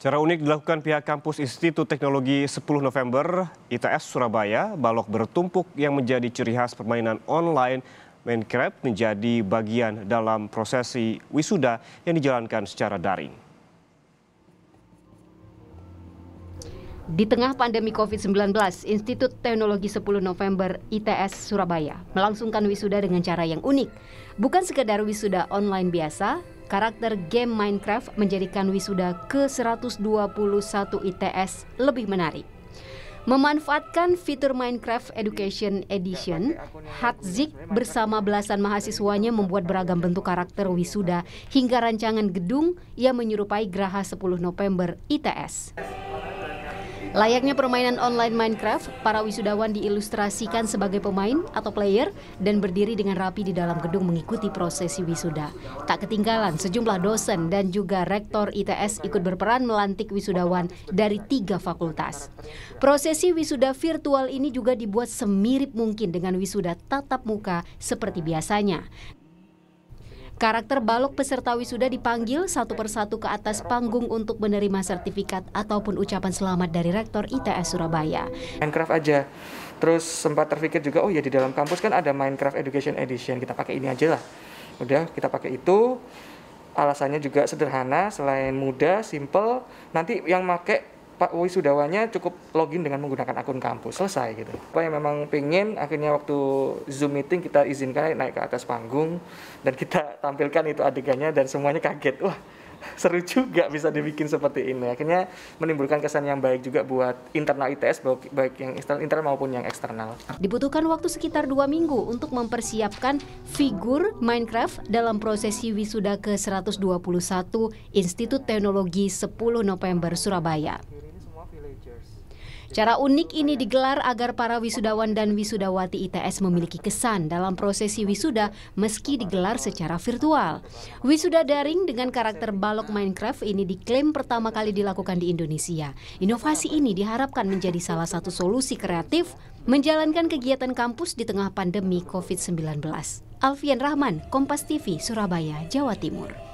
Cara unik dilakukan pihak kampus Institut Teknologi 10 November ITS Surabaya, balok bertumpuk yang menjadi ciri khas permainan online Minecraft menjadi bagian dalam prosesi wisuda yang dijalankan secara daring. Di tengah pandemi COVID-19, Institut Teknologi 10 November ITS Surabaya melangsungkan wisuda dengan cara yang unik. Bukan sekedar wisuda online biasa, karakter game Minecraft menjadikan wisuda ke-121 ITS lebih menarik. Memanfaatkan fitur Minecraft Education Edition, Hatzik bersama belasan mahasiswanya membuat beragam bentuk karakter wisuda hingga rancangan gedung yang menyerupai Geraha 10 November ITS. Layaknya permainan online Minecraft, para wisudawan diilustrasikan sebagai pemain atau player dan berdiri dengan rapi di dalam gedung mengikuti prosesi wisuda. Tak ketinggalan, sejumlah dosen dan juga rektor ITS ikut berperan melantik wisudawan dari tiga fakultas. Prosesi wisuda virtual ini juga dibuat semirip mungkin dengan wisuda tatap muka seperti biasanya. Karakter balok peserta wisuda dipanggil satu persatu ke atas panggung untuk menerima sertifikat ataupun ucapan selamat dari Rektor ITS Surabaya. Minecraft aja. Terus sempat terpikir juga, oh ya di dalam kampus kan ada Minecraft Education Edition, kita pakai ini aja lah. Udah, kita pakai itu. Alasannya juga sederhana, selain mudah, simple. Nanti yang pakai pak wisudawanya cukup login dengan menggunakan akun kampus selesai gitu apa yang memang pengen akhirnya waktu zoom meeting kita izinkan naik ke atas panggung dan kita tampilkan itu adegannya dan semuanya kaget wah seru juga bisa dibikin seperti ini akhirnya menimbulkan kesan yang baik juga buat internal ITS baik yang internal maupun yang eksternal dibutuhkan waktu sekitar dua minggu untuk mempersiapkan figur Minecraft dalam prosesi wisuda ke 121 Institut Teknologi 10 November Surabaya Cara unik ini digelar agar para wisudawan dan wisudawati ITS memiliki kesan dalam prosesi wisuda meski digelar secara virtual. Wisuda daring dengan karakter balok Minecraft ini diklaim pertama kali dilakukan di Indonesia. Inovasi ini diharapkan menjadi salah satu solusi kreatif menjalankan kegiatan kampus di tengah pandemi COVID-19. Alfian Rahman, Kompas TV, Surabaya, Jawa Timur.